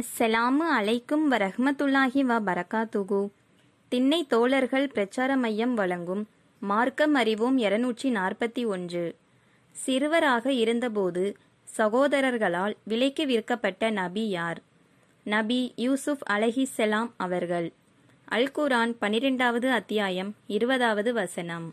அஸ்ஸலாமு அலைக்கும் வரஹ்மத்துல்லாஹி வ பரகாத்துகு திண்ணை தோழர்கள் பிரச்சார மையம் வழங்கும் மார்க்கம் அறிவோம் இருநூற்றி நாற்பத்தி ஒன்று சிறுவராக இருந்தபோது சகோதரர்களால் விலைக்கு விற்கப்பட்ட நபி யார் நபி யூசுப் அலஹிசலாம் அவர்கள் அல் குரான் பனிரெண்டாவது அத்தியாயம் இருபதாவது வசனம்